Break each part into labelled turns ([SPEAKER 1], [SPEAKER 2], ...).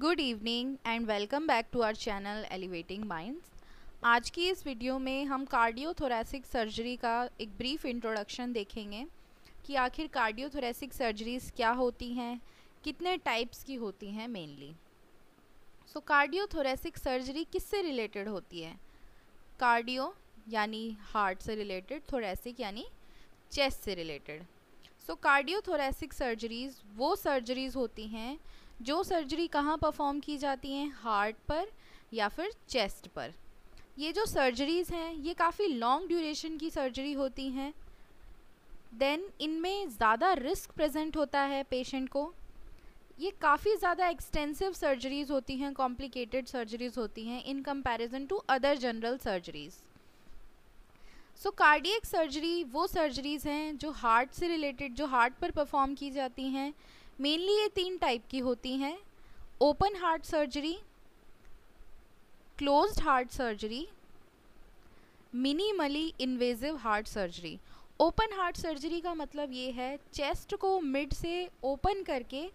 [SPEAKER 1] Good evening and welcome back to our channel elevating minds आज की इस video में हम कार्डियोथोरेसिक सर्जरी का एक ब्रीफ इंट्रोडक्शन देखेंगे कि आखिर कार्डियोथोरेसिक सर्जरीज क्या होती हैं कितने टाइप्स की होती हैं मेनली सो कार्डियोथोरेसिक सर्जरी किससे रिलेटेड होती है कार्डियो यानी हार्ट से रिलेटेड थोरेसिक यानी चेस्ट से रिलेटेड सो कार्डियोथोरेसिक सर्जरीज वो सर्जरीज होती हैं जो सर्जरी कहाँ परफॉर्म की जाती हैं हार्ट पर या फिर चेस्ट पर ये जो सर्जरीज़ हैं ये काफ़ी लॉन्ग ड्यूरेशन की सर्जरी होती हैं देन इनमें ज़्यादा रिस्क प्रेजेंट होता है पेशेंट को ये काफ़ी ज़्यादा एक्सटेंसिव सर्जरीज़ होती हैं कॉम्प्लिकेटेड सर्जरीज़ होती हैं in comparison to other general surgeries so cardiac surgery वो सर्जरीज़ हैं जो हार्ट से रिलेटेड जो हार्ट पर परफॉर्म की जाती हैं मेनली ये तीन टाइप की होती हैं open heart surgery closed heart surgery minimally invasive heart surgery open heart surgery का मतलब ये है चेस्ट को मिड से ओपन करके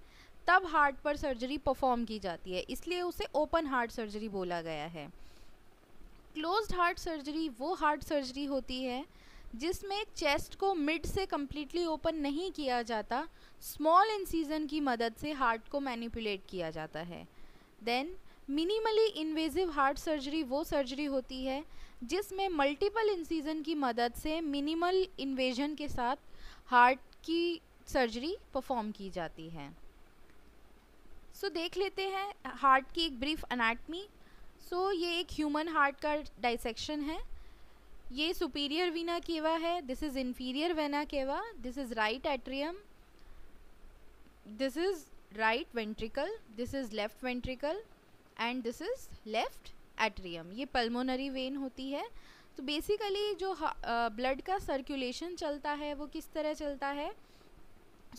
[SPEAKER 1] तब हार्ट पर सर्जरी परफॉर्म की जाती है इसलिए उसे ओपन हार्ट सर्जरी बोला गया है क्लोज्ड हार्ट सर्जरी वो हार्ट सर्जरी होती है जिसमें चेस्ट को मिड से कम्प्लीटली ओपन नहीं किया जाता स्मॉल इंसीजन की मदद से हार्ट को मैनिपुलेट किया जाता है then minimally invasive heart surgery वो सर्जरी होती है जिसमें मल्टीपल इंसीजन की मदद से मिनिमल इन्वेजन के साथ हार्ट की सर्जरी परफॉर्म की जाती है सो so, देख लेते हैं हार्ट की एक ब्रीफ अनाटमी सो so, ये एक ह्यूमन हार्ट का डाइसेक्शन है ये सुपीरियर वीना केवा है this is inferior vena cava this is right atrium this is right ventricle this is left ventricle and this is left atrium ये pulmonary vein होती है तो बेसिकली जो blood का सर्कुलेशन चलता है वो किस तरह चलता है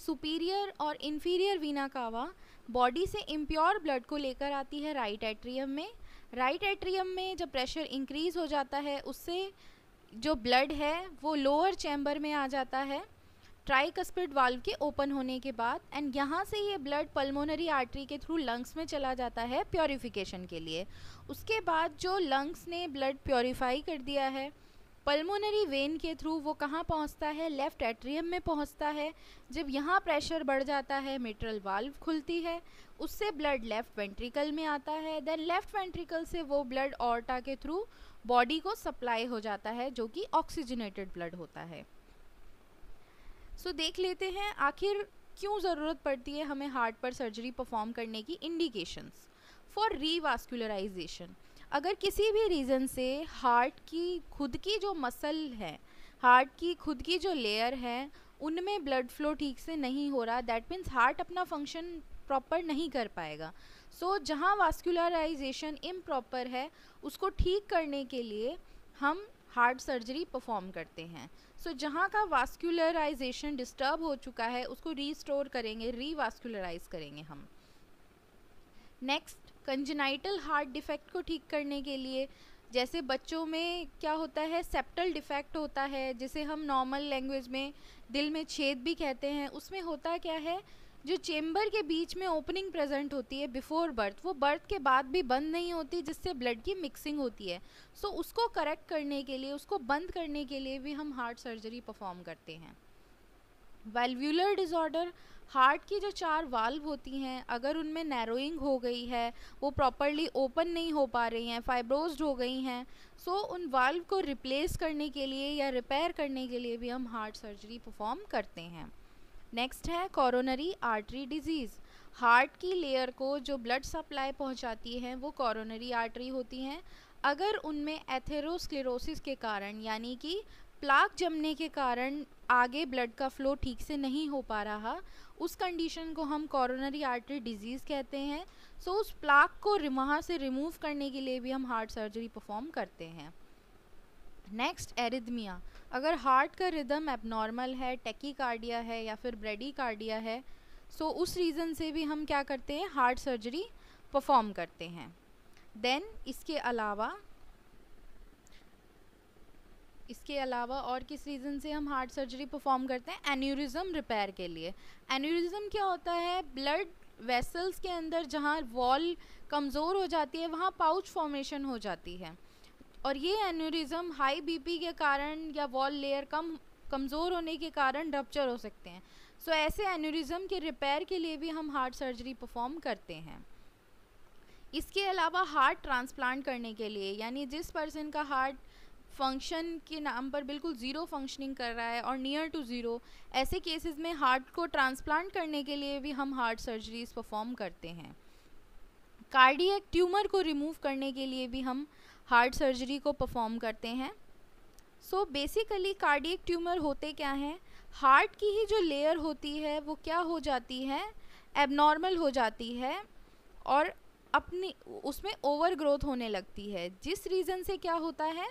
[SPEAKER 1] सुपीरियर और इन्फीरियर वीना कावा बॉडी से इम्प्योर ब्लड को लेकर आती है राइट एट्रियम में राइट एट्रियम में जब प्रेशर इंक्रीज़ हो जाता है उससे जो ब्लड है वो लोअर चैम्बर में आ जाता है ट्राइकस्पिड वाल्व के ओपन होने के बाद एंड यहाँ से ये ब्लड पल्मोनरी आर्टरी के थ्रू लंग्स में चला जाता है प्योरीफिकेशन के लिए उसके बाद जो लंग्स ने ब्लड प्योरीफाई कर दिया है पल्मोनरी वेन के थ्रू वो कहाँ पहुँचता है लेफ़्ट एट्रियम में पहुँचता है जब यहाँ प्रेशर बढ़ जाता है मिट्रल वाल्व खुलती है उससे ब्लड लेफ़्ट वेंट्रिकल में आता है देन लेफ़्ट वेंट्रिकल से वो ब्लड औरटा के थ्रू बॉडी को सप्लाई हो जाता है जो कि ऑक्सीजनेटेड ब्लड होता है सो so, देख लेते हैं आखिर क्यों ज़रूरत पड़ती है हमें हार्ट पर सर्जरी परफॉर्म करने की इंडिकेशंस फॉर रीवास्कुलराइजेशन अगर किसी भी रीज़न से हार्ट की खुद की जो मसल है हार्ट की खुद की जो लेयर है उनमें ब्लड फ्लो ठीक से नहीं हो रहा दैट मीन्स हार्ट अपना फंक्शन प्रॉपर नहीं कर पाएगा सो so, जहाँ वास्कुलराइजेशन इम्प्रॉपर है उसको ठीक करने के लिए हम हार्ट सर्जरी परफॉर्म करते हैं सो so, जहाँ का वास्कुलराइजेशन डिस्टर्ब हो चुका है उसको रीस्टोर करेंगे रीवास्कुलराइज करेंगे हम नेक्स्ट कंजनाइटल हार्ट डिफेक्ट को ठीक करने के लिए जैसे बच्चों में क्या होता है सेप्टल डिफेक्ट होता है जिसे हम नॉर्मल लैंग्वेज में दिल में छेद भी कहते हैं उसमें होता क्या है जो चेम्बर के बीच में ओपनिंग प्रेजेंट होती है बिफोर बर्थ वो बर्थ के बाद भी बंद नहीं होती जिससे ब्लड की मिक्सिंग होती है सो so, उसको करेक्ट करने के लिए उसको बंद करने के लिए भी हम हार्ट सर्जरी परफॉर्म करते हैं वेलव्यूलर डिसऑर्डर हार्ट की जो चार वाल्व होती हैं अगर उनमें नैरोइंग हो गई है वो प्रॉपरली ओपन नहीं हो पा रही हैं फाइब्रोस्ड हो गई हैं सो so, उन वाल्व को रिप्लेस करने के लिए या रिपेयर करने के लिए भी हम हार्ट सर्जरी परफॉर्म करते हैं नेक्स्ट है कॉरोनरी आर्टरी डिजीज़ हार्ट की लेयर को जो ब्लड सप्लाई पहुंचाती हैं वो कॉरोनरी आर्टरी होती हैं अगर उनमें एथेरोस्क्लेरोसिस के कारण यानी कि प्लाक जमने के कारण आगे ब्लड का फ्लो ठीक से नहीं हो पा रहा उस कंडीशन को हम कॉरोनरी आर्टरी डिजीज़ कहते हैं सो उस प्लाक को वहाँ से रिमूव करने के लिए भी हम हार्ट सर्जरी परफॉर्म करते हैं नेक्स्ट एरिदमिया अगर हार्ट का रिदम एबनॉर्मल है टेकीकार्डिया है या फिर ब्रेडीकार्डिया है सो so उस रीज़न से भी हम क्या करते हैं हार्ट सर्जरी परफॉर्म करते हैं देन इसके अलावा इसके अलावा और किस रीज़न से हम हार्ट सर्जरी परफॉर्म करते हैं एन्यूरिज्म रिपेयर के लिए एन्यूरिज्म क्या होता है ब्लड वेसल्स के अंदर जहाँ वॉल कमज़ोर हो जाती है वहाँ पाउच फॉर्मेशन हो जाती है और ये एन्यूरिज्म हाई बीपी के कारण या वॉल लेयर कम कमज़ोर होने के कारण रपच्चर हो सकते हैं सो so, ऐसे एन्यूरिज्म के रिपेयर के लिए भी हम हार्ट सर्जरी परफॉर्म करते हैं इसके अलावा हार्ट ट्रांसप्लांट करने के लिए यानी जिस पर्सन का हार्ट फंक्शन के नाम पर बिल्कुल ज़ीरो फंक्शनिंग कर रहा है और नियर टू ज़ीरो ऐसे केसेस में हार्ट को ट्रांसप्लांट करने के लिए भी हम हार्ट सर्जरीज परफॉर्म करते हैं कार्डियक ट्यूमर को रिमूव करने के लिए भी हम हार्ट सर्जरी को परफॉर्म करते हैं सो बेसिकली कार्डियक ट्यूमर होते क्या हैं हार्ट की ही जो लेयर होती है वो क्या हो जाती है एबनॉर्मल हो जाती है और अपनी उसमें ओवर ग्रोथ होने लगती है जिस रीज़न से क्या होता है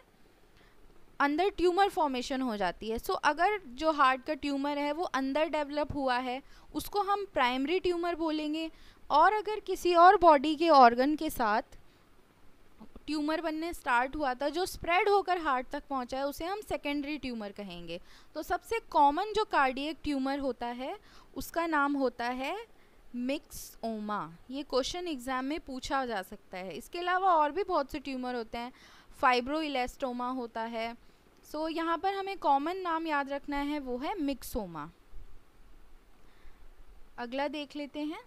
[SPEAKER 1] अंदर ट्यूमर फॉर्मेशन हो जाती है सो so, अगर जो हार्ट का ट्यूमर है वो अंदर डेवलप हुआ है उसको हम प्राइमरी ट्यूमर बोलेंगे और अगर किसी और बॉडी के ऑर्गन के साथ ट्यूमर बनने स्टार्ट हुआ था जो स्प्रेड होकर हार्ट तक पहुंचा है उसे हम सेकेंडरी ट्यूमर कहेंगे तो सबसे कॉमन जो कार्डियक ट्यूमर होता है उसका नाम होता है मिक्स ओमा ये क्वेश्चन एग्ज़ाम में पूछा जा सकता है इसके अलावा और भी बहुत से ट्यूमर होते हैं फाइब्रो इलेस्टोमा होता है सो so, यहाँ पर हमें कॉमन नाम याद रखना है वो है मिक्सोमा अगला देख लेते हैं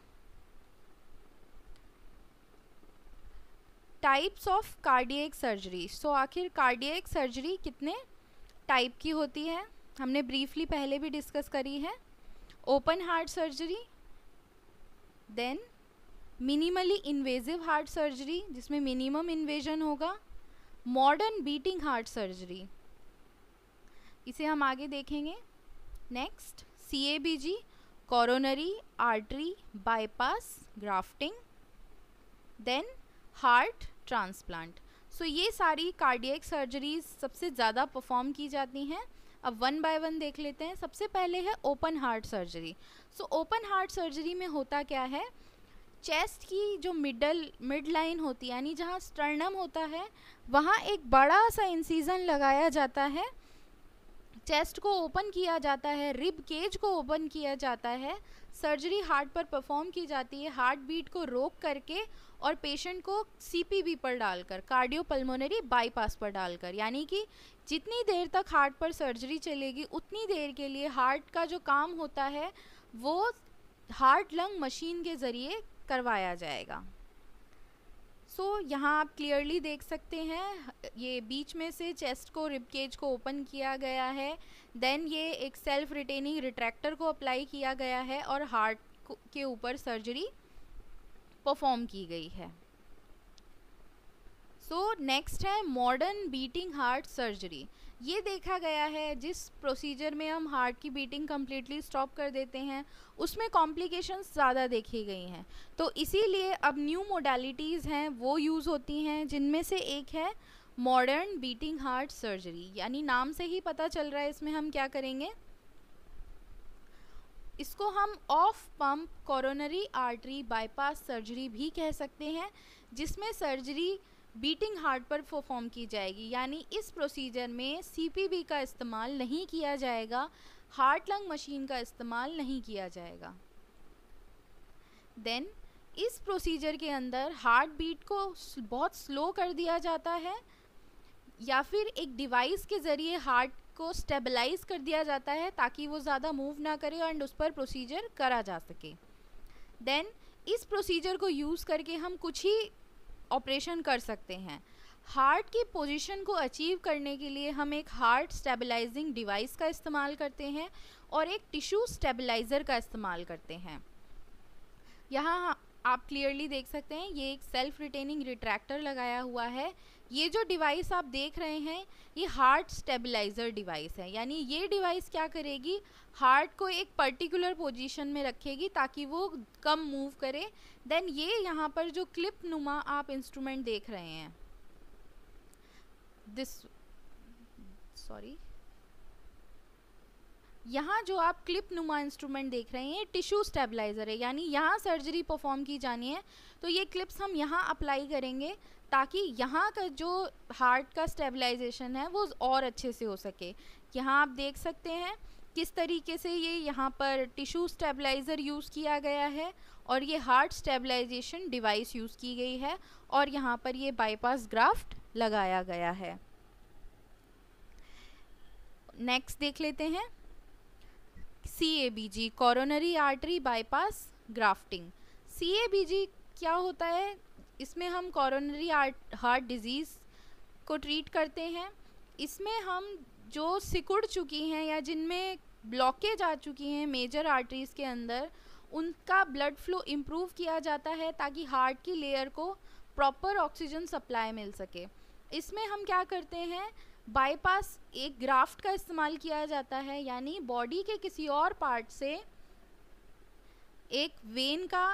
[SPEAKER 1] types of cardiac surgery so आखिर कार्डियक सर्जरी कितने टाइप की होती है हमने ब्रीफली पहले भी डिस्कस करी है open heart surgery then minimally invasive heart surgery जिसमें मिनिमम इन्वेजन होगा मॉडर्न बीटिंग हार्ट सर्जरी इसे हम आगे देखेंगे next C A B G coronary artery bypass grafting then heart transplant so ये सारी कार्डियक सर्जरीज सबसे ज़्यादा परफॉर्म की जाती हैं अब वन बाय वन देख लेते हैं सबसे पहले है open heart surgery so open heart surgery में होता क्या है चेस्ट की जो मिडल मिड लाइन होती है यानी जहाँ स्टर्नम होता है वहाँ एक बड़ा सा इंसीजन लगाया जाता है चेस्ट को ओपन किया जाता है रिब केज को ओपन किया जाता है सर्जरी हार्ट पर परफॉर्म की जाती है हार्ट बीट को रोक करके और पेशेंट को सीपीबी पर डालकर कार्डियो पल्मोनरी बाईपास पर डालकर यानी कि जितनी देर तक हार्ट पर सर्जरी चलेगी उतनी देर के लिए हार्ट का जो काम होता है वो हार्ट लंग मशीन के ज़रिए करवाया जाएगा सो so, यहाँ आप क्लियरली देख सकते हैं ये बीच में से चेस्ट को रिबकेज को ओपन किया गया है देन ये एक सेल्फ रिटेनिंग रिट्रैक्टर को अप्लाई किया गया है और हार्ट के ऊपर सर्जरी परफॉर्म की गई है सो so, नेक्स्ट है मॉडर्न बीटिंग हार्ट सर्जरी ये देखा गया है जिस प्रोसीजर में हम हार्ट की बीटिंग कम्प्लीटली स्टॉप कर देते हैं उसमें कॉम्प्लिकेशंस ज़्यादा देखी गई हैं तो इसीलिए अब न्यू मोडालिटीज़ हैं वो यूज़ होती हैं जिनमें से एक है मॉडर्न बीटिंग हार्ट सर्जरी यानी नाम से ही पता चल रहा है इसमें हम क्या करेंगे इसको हम off pump coronary artery bypass surgery भी कह सकते हैं जिसमें सर्जरी बीटिंग हार्ट पर परफॉर्म की जाएगी यानी इस प्रोसीजर में सीपीबी का इस्तेमाल नहीं किया जाएगा हार्ट लंग मशीन का इस्तेमाल नहीं किया जाएगा देन इस प्रोसीजर के अंदर हार्ट बीट को बहुत स्लो कर दिया जाता है या फिर एक डिवाइस के ज़रिए हार्ट को स्टेबलाइज कर दिया जाता है ताकि वो ज़्यादा मूव ना करे एंड उस पर प्रोसीजर करा जा सके देन इस प्रोसीजर को यूज़ करके हम कुछ ही ऑपरेशन कर सकते हैं हार्ट की पोजीशन को अचीव करने के लिए हम एक हार्ट स्टेबलाइजिंग डिवाइस का इस्तेमाल करते हैं और एक टिश्यू स्टेबलाइज़र का इस्तेमाल करते हैं यहाँ आप क्लियरली देख सकते हैं ये एक सेल्फ रिटेनिंग रिट्रैक्टर लगाया हुआ है ये जो डिवाइस आप देख रहे हैं ये हार्ट स्टेबलाइज़र डिवाइस है यानी ये डिवाइस क्या करेगी हार्ट को एक पर्टिकुलर पोजीशन में रखेगी ताकि वो कम मूव करे देन ये यहाँ पर जो क्लिप नुमा आप इंस्ट्रूमेंट देख रहे हैं दिस सॉरी यहाँ जो आप क्लिप नुमा इंस्ट्रूमेंट देख रहे हैं ये टिश्यू स्टेबलाइज़र है यानी यहाँ सर्जरी परफॉर्म की जानी है तो ये क्लिप्स हम यहाँ अप्लाई करेंगे ताकि यहाँ का जो हार्ट का स्टेबलाइजेशन है वो और अच्छे से हो सके यहाँ आप देख सकते हैं किस तरीके से ये यहाँ पर टिश्यू स्टेबलाइज़र यूज़ किया गया है और ये हार्ट स्टेबलाइजेशन डिवाइस यूज़ की गई है और यहाँ पर ये बाईपास ग्राफ्ट लगाया गया है नेक्स्ट देख लेते हैं C A B G coronary artery bypass grafting C A B G क्या होता है इसमें हम आर्ट हार्ट डिज़ीज़ को ट्रीट करते हैं इसमें हम जो सिकुड़ चुकी हैं या जिनमें ब्लॉकेज आ चुकी हैं मेजर आर्टरीज़ के अंदर उनका ब्लड फ्लो इम्प्रूव किया जाता है ताकि हार्ट की लेयर को प्रॉपर ऑक्सीजन सप्लाई मिल सके इसमें हम क्या करते हैं बाईपास एक ग्राफ्ट का इस्तेमाल किया जाता है यानी बॉडी के किसी और पार्ट से एक वेन का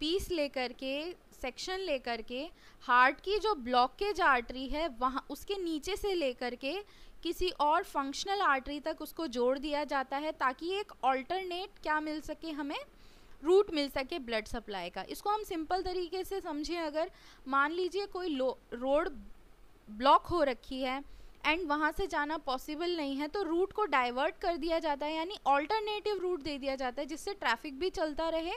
[SPEAKER 1] पीस लेकर के सेक्शन लेकर के हार्ट की जो ब्लॉकेज आर्टरी है वहाँ उसके नीचे से लेकर के किसी और फंक्शनल आर्टरी तक उसको जोड़ दिया जाता है ताकि एक ऑल्टरनेट क्या मिल सके हमें रूट मिल सके ब्लड सप्लाई का इसको हम सिंपल तरीके से समझें अगर मान लीजिए कोई रोड ब्लॉक हो रखी है एंड वहाँ से जाना पॉसिबल नहीं है तो रूट को डाइवर्ट कर दिया जाता है यानी ऑल्टरनेटिव रूट दे दिया जाता है जिससे ट्रैफिक भी चलता रहे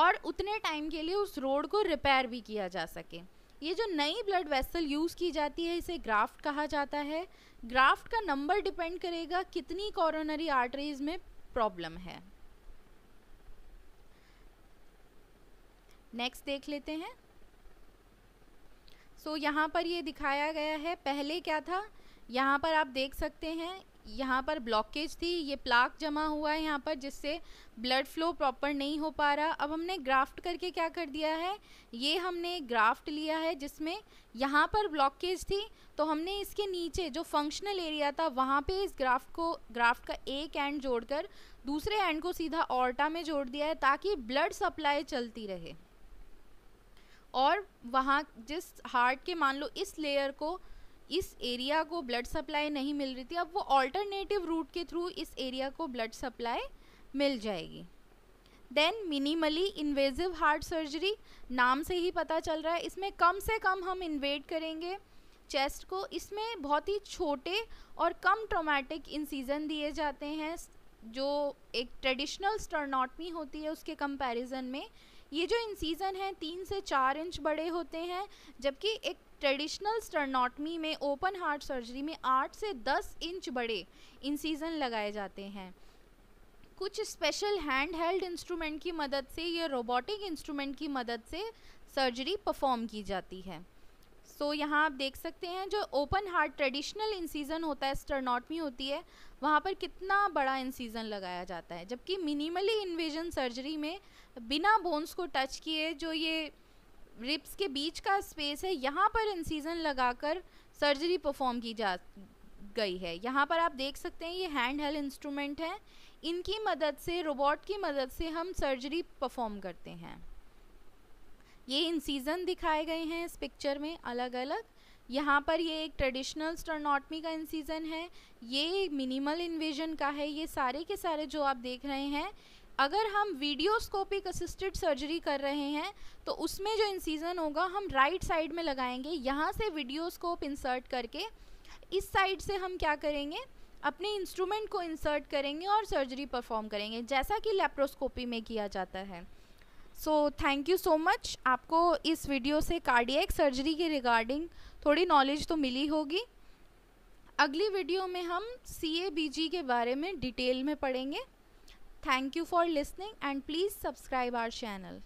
[SPEAKER 1] और उतने टाइम के लिए उस रोड को रिपेयर भी किया जा सके ये जो नई ब्लड वेसल यूज़ की जाती है इसे ग्राफ्ट कहा जाता है ग्राफ्ट का नंबर डिपेंड करेगा कितनी कॉरोनरी आर्टरीज में प्रॉब्लम है नेक्स्ट देख लेते हैं सो so, यहाँ पर ये दिखाया गया है पहले क्या था यहाँ पर आप देख सकते हैं यहाँ पर ब्लॉकेज थी ये प्लाक जमा हुआ है यहाँ पर जिससे ब्लड फ्लो प्रॉपर नहीं हो पा रहा अब हमने ग्राफ्ट करके क्या कर दिया है ये हमने ग्राफ्ट लिया है जिसमें यहाँ पर ब्लॉकेज थी तो हमने इसके नीचे जो फंक्शनल एरिया था वहाँ पे इस ग्राफ्ट को ग्राफ्ट का एक एंड जोड़कर दूसरे एंड को सीधा ऑर्टा में जोड़ दिया है ताकि ब्लड सप्लाई चलती रहे और वहाँ जिस हार्ट के मान लो इस लेयर को इस एरिया को ब्लड सप्लाई नहीं मिल रही थी अब वो ऑल्टरनेटिव रूट के थ्रू इस एरिया को ब्लड सप्लाई मिल जाएगी then minimally invasive heart surgery नाम से ही पता चल रहा है इसमें कम से कम हम इन्वेट करेंगे चेस्ट को इसमें बहुत ही छोटे और कम ट्रोमेटिक इंसीजन दिए जाते हैं जो एक ट्रेडिशनल स्टर्नोटमी होती है उसके कंपैरिजन में ये जो इंसीजन है तीन से चार इंच बड़े होते हैं जबकि एक ट्रेडिशनल स्टर्नोटमी में ओपन हार्ट सर्जरी में आठ से दस इंच बड़े इंसीजन लगाए जाते हैं कुछ स्पेशल हैंड हेल्ड इंस्ट्रूमेंट की मदद से या रोबोटिक इंस्ट्रूमेंट की मदद से सर्जरी परफॉर्म की जाती है सो so, यहाँ आप देख सकते हैं जो ओपन हार्ट ट्रेडिशनल इंसीजन होता है स्टर्नोटमी होती है वहाँ पर कितना बड़ा इंसीजन लगाया जाता है जबकि मिनिमली इन्वेजन सर्जरी में बिना बोन्स को टच किए जो ये रिप्स के बीच का स्पेस है यहाँ पर इंसीजन लगाकर सर्जरी परफॉर्म की जा गई है यहाँ पर आप देख सकते हैं ये हैंड हेल इंस्ट्रूमेंट है इनकी मदद से रोबोट की मदद से हम सर्जरी परफॉर्म करते हैं ये इंसीजन दिखाए गए हैं इस पिक्चर में अलग अलग यहाँ पर ये एक ट्रेडिशनल स्टर्नोटमी का इंसीजन है ये मिनिमल इन्विजन का है ये सारे के सारे जो आप देख रहे हैं अगर हम वीडियोस्कोपिक असिस्टेड सर्जरी कर रहे हैं तो उसमें जो इंसीजन होगा हम राइट साइड में लगाएंगे यहाँ से वीडियोस्कोप इंसर्ट करके इस साइड से हम क्या करेंगे अपने इंस्ट्रूमेंट को इंसर्ट करेंगे और सर्जरी परफॉर्म करेंगे जैसा कि लेप्रोस्कोपी में किया जाता है so thank you so much आपको इस वीडियो से कार्डियक सर्जरी के रिगार्डिंग थोड़ी नॉलेज तो मिली होगी अगली वीडियो में हम सी के बारे में डिटेल में पढ़ेंगे Thank you for listening and please subscribe our channel.